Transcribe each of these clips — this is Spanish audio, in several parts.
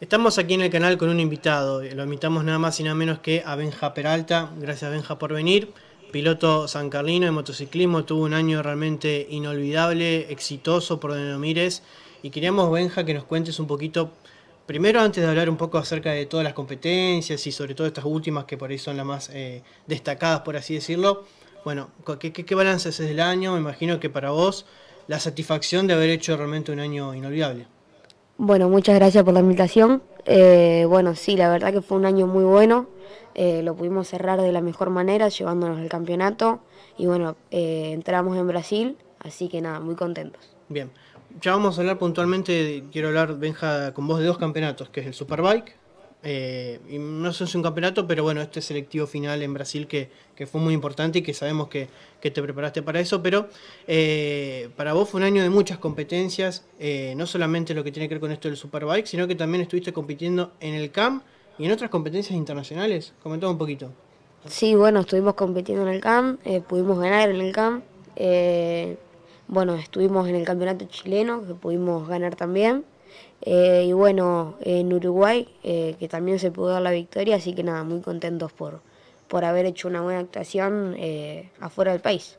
Estamos aquí en el canal con un invitado, lo invitamos nada más y nada menos que a Benja Peralta. Gracias Benja por venir. Piloto san carlino de motociclismo, tuvo un año realmente inolvidable, exitoso por donde mires. Y queríamos, Benja, que nos cuentes un poquito, primero antes de hablar un poco acerca de todas las competencias y sobre todo estas últimas que por ahí son las más eh, destacadas, por así decirlo. Bueno, ¿qué, qué, qué balance haces del año? Me imagino que para vos la satisfacción de haber hecho realmente un año inolvidable. Bueno, muchas gracias por la invitación. Eh, bueno, sí, la verdad que fue un año muy bueno. Eh, lo pudimos cerrar de la mejor manera, llevándonos el campeonato. Y bueno, eh, entramos en Brasil, así que nada, muy contentos. Bien, ya vamos a hablar puntualmente, quiero hablar, Benja, con vos de dos campeonatos, que es el Superbike eh, y no sé si es un campeonato, pero bueno, este selectivo final en Brasil que, fue muy importante y que sabemos que, te preparaste para eso, pero eh, para vos fue un año de muchas competencias, eh, no solamente lo que tiene que ver con esto del Superbike, sino que también estuviste compitiendo en el CAM y en otras competencias internacionales. comentame un poquito. Sí, bueno, estuvimos compitiendo en el CAM, pudimos ganar en el CAM. bueno, estuvimos en el campeonato chileno, que pudimos ganar también. Eh, y bueno, en Uruguay, eh, que también se pudo dar la victoria, así que nada, muy contentos por, por haber hecho una buena actuación eh, afuera del país.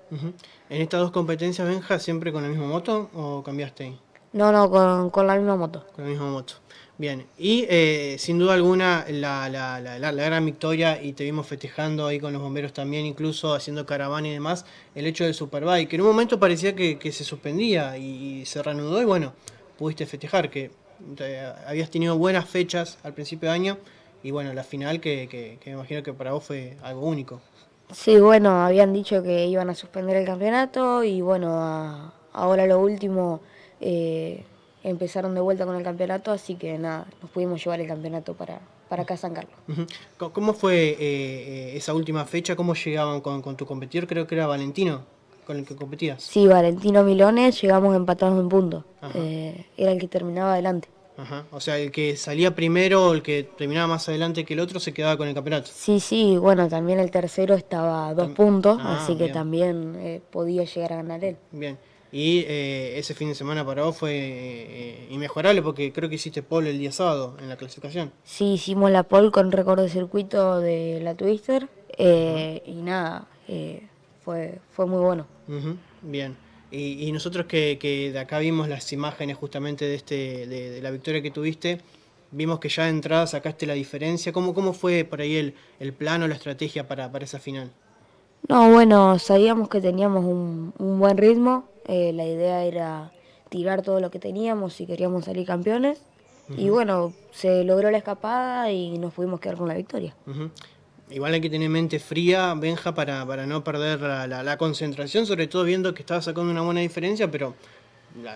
¿En estas dos competencias, Benja, siempre con la misma moto o cambiaste No, no, con, con la misma moto. Con la misma moto. Bien, y eh, sin duda alguna la, la, la, gran victoria, y te vimos festejando ahí con los bomberos también, incluso haciendo caravana y demás, el hecho del Superbike, que en un momento parecía que, se suspendía y, y, se reanudó, y bueno, pudiste festejar, que eh, habías tenido buenas fechas al principio de año y bueno, la final que, que, me imagino que para vos fue algo único. Sí, bueno, habían dicho que iban a suspender el campeonato y bueno, ahora lo último eh, empezaron de vuelta con el campeonato, así que nada, nos pudimos llevar el campeonato para, para acá San Carlos. ¿Cómo fue eh, esa última fecha? ¿Cómo llegaban con tu competidor? Creo que era Valentino con el que competías. Sí, Valentino Milones, llegamos empatados en punto. Eh, era el que terminaba adelante. Ajá. O sea, el que salía primero, o el que terminaba más adelante que el otro, se quedaba con el campeonato. Sí, sí, bueno, también el tercero estaba a dos puntos, ah, así que también eh, podía llegar a ganar él. Bien. Y eh, ese fin de semana para vos fue eh, inmejorable porque creo que hiciste pole el día sábado en la clasificación. Sí, hicimos la pole con récord de circuito de la Twister y nada, fue, muy bueno. Bien. Y, nosotros que, de acá vimos las imágenes justamente de, este, de, la victoria que tuviste, vimos que ya de entrada sacaste la diferencia. ¿Cómo, cómo fue por ahí el, el plano, la estrategia para, para esa final? No, bueno, sabíamos que teníamos un, buen ritmo. Eh, la idea era tirar todo lo que teníamos si queríamos salir campeones. Y bueno, se logró la escapada y nos pudimos quedar con la victoria igual hay que tener mente fría, Benja, para, para no perder la, concentración, sobre todo viendo que estaba sacando una buena diferencia, pero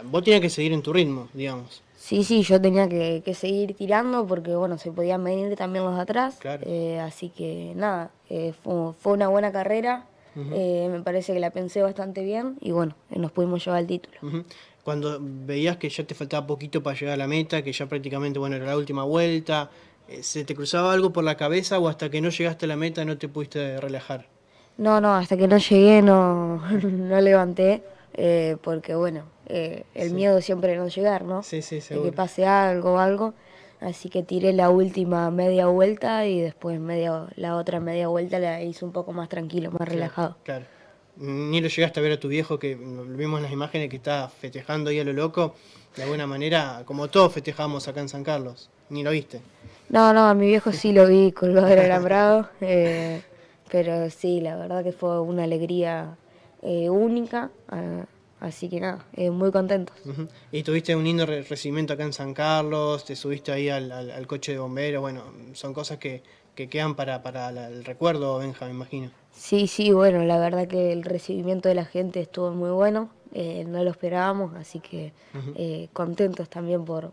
vos tenías que seguir en tu ritmo, digamos. Sí, sí, yo tenía que, seguir tirando porque, bueno, se podían venir también los de atrás. Eh, así que, nada, eh, fue, una buena carrera. Eh, me parece que la pensé bastante bien y, bueno, nos pudimos llevar el título. Cuando veías que ya te faltaba poquito para llegar a la meta, que ya prácticamente, bueno, era la última vuelta, eh, ¿Se te cruzaba algo por la cabeza o hasta que no llegaste a la meta no te pudiste relajar? No, no, hasta que no llegué no, no levanté, eh, porque bueno, eh, el miedo siempre de no llegar, ¿no? Sí, sí, seguro. De que pase algo o algo. Así que tiré la última media vuelta y después media, la otra media vuelta la hice un poco más tranquilo, más relajado. Claro. Ni lo llegaste a ver a tu viejo, que lo vimos en las imágenes que está festejando ahí a lo loco, de alguna manera, como todos festejamos acá en San Carlos ni lo viste. No, no, a mi viejo sí lo vi con los del alambrado, eh, pero sí, la verdad que fue una alegría eh, única, ah, así que nada, eh, muy contentos. Y tuviste un lindo recibimiento acá en San Carlos, te subiste ahí al, coche de bomberos, bueno, son cosas que, quedan para, para el recuerdo, Benja, me imagino. Sí, sí, bueno, la verdad que el recibimiento de la gente estuvo muy bueno, no lo esperábamos, así que contentos también por,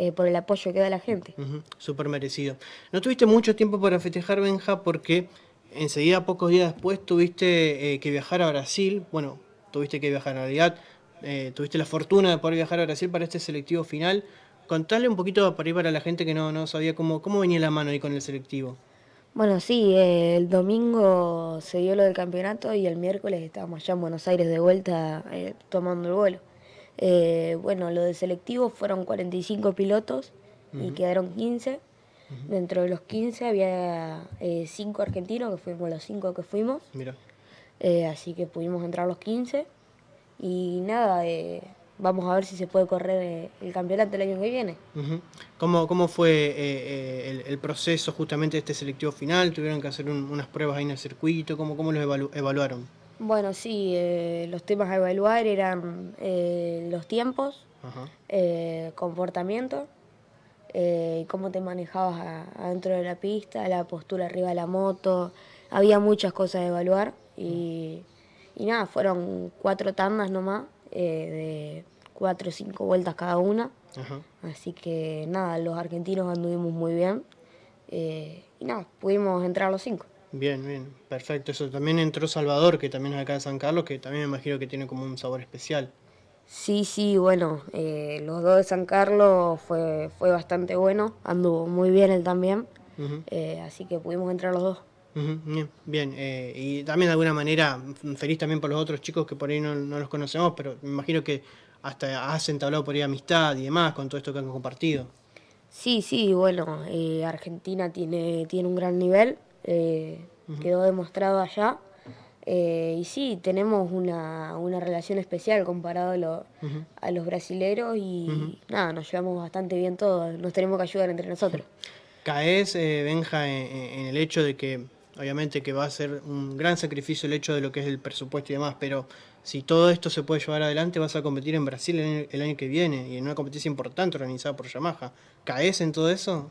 eh, por el apoyo que da la gente. Súper merecido. No tuviste mucho tiempo para festejar, Benja, porque enseguida, pocos días después, tuviste eh, que viajar a Brasil. Bueno, tuviste que viajar a realidad. Eh, tuviste la fortuna de poder viajar a Brasil para este selectivo final. Contale un poquito para ir para la gente que no, sabía cómo, cómo venía la mano ahí con el selectivo. Bueno, sí, el domingo se dio lo del campeonato y el miércoles estábamos allá en Buenos Aires de vuelta tomando el vuelo. Eh, bueno, lo de selectivo fueron 45 pilotos y quedaron 15. Dentro de los 15 había 5 eh, argentinos, que fuimos los 5 que fuimos. Eh, así que pudimos entrar los 15. Y nada, vamos a ver si se puede correr el campeonato el año que viene. ¿Cómo, fue el, proceso justamente de este selectivo final? ¿Tuvieron que hacer unas pruebas ahí en el circuito? ¿Cómo, cómo los evaluaron? Bueno, sí, eh, los temas a evaluar eran eh, los tiempos, eh, comportamiento, cómo te manejabas adentro de la pista, la postura arriba de la moto. Había muchas cosas a evaluar y, nada, fueron cuatro tandas nomás, de cuatro o cinco vueltas cada una. Así que nada, los argentinos anduvimos muy bien y nada, pudimos entrar los cinco. Bien, bien, perfecto. Eso también entró Salvador, que también es acá de San Carlos, que también me imagino que tiene como un sabor especial. Sí, sí, bueno, eh, los dos de San Carlos fue, fue bastante bueno, anduvo muy bien él también, eh, así que pudimos entrar los dos. bien, eh, y también de alguna manera mm, feliz también por los otros chicos que por ahí no, los conocemos, pero me imagino que hasta has entablado por ahí amistad y demás con todo esto que han compartido. Sí, sí, bueno, Argentina tiene, tiene un gran nivel, eh, quedó demostrado allá. Eh, y sí, tenemos una, relación especial comparado a, los brasileros y nada, nos llevamos bastante bien todos, nos tenemos que ayudar entre nosotros. Caes, eh, Benja, en, el hecho de que obviamente que va a ser un gran sacrificio el hecho de lo que es el presupuesto y demás, pero si todo esto se puede llevar adelante, vas a competir en Brasil el, el año que viene y en una competencia importante organizada por Yamaha. ¿Caes en todo eso?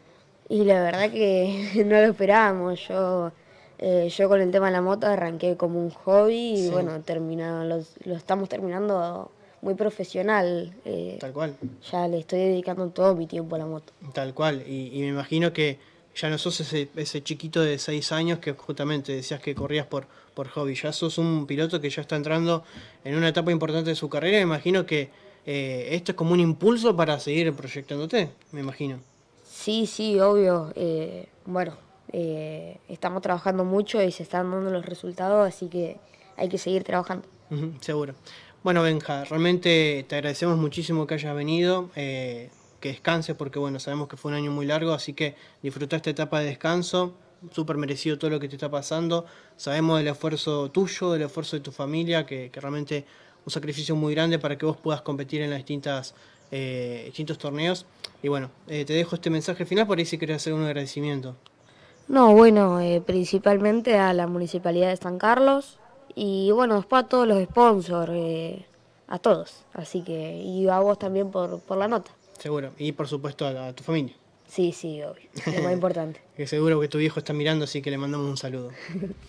Y la verdad que no lo esperábamos. Yo, eh, yo con el tema de la moto arranqué como un hobby y bueno, terminado, lo, estamos terminando muy profesional. Eh, Tal cual. Ya le estoy dedicando todo mi tiempo a la moto. Tal cual. Y, me imagino que ya no sos ese, chiquito de seis años que justamente decías que corrías por, por hobby. Ya sos un piloto que ya está entrando en una etapa importante de su carrera. Me imagino que eh, esto es como un impulso para seguir proyectándote, me imagino. Sí, sí, obvio. Eh, bueno, eh, estamos trabajando mucho y se están dando los resultados, así que hay que seguir trabajando. seguro. Bueno, Benja, realmente te agradecemos muchísimo que hayas venido, eh, que descanses, porque bueno, sabemos que fue un año muy largo, así que disfruta esta etapa de descanso, súper merecido todo lo que te está pasando, sabemos del esfuerzo tuyo, del esfuerzo de tu familia, que, realmente un sacrificio muy grande para que vos puedas competir en las distintas, distintos torneos. Y bueno, eh, te dejo este mensaje final por ahí si querés hacer un agradecimiento. No, bueno, eh, principalmente a la Municipalidad de San Carlos y bueno, después a todos los sponsors, eh, a todos. Así que, y a vos también por, por la nota. Seguro, y por supuesto a, tu familia. Sí, sí, obvio, lo más importante. que seguro que tu viejo está mirando, así que le mandamos un saludo.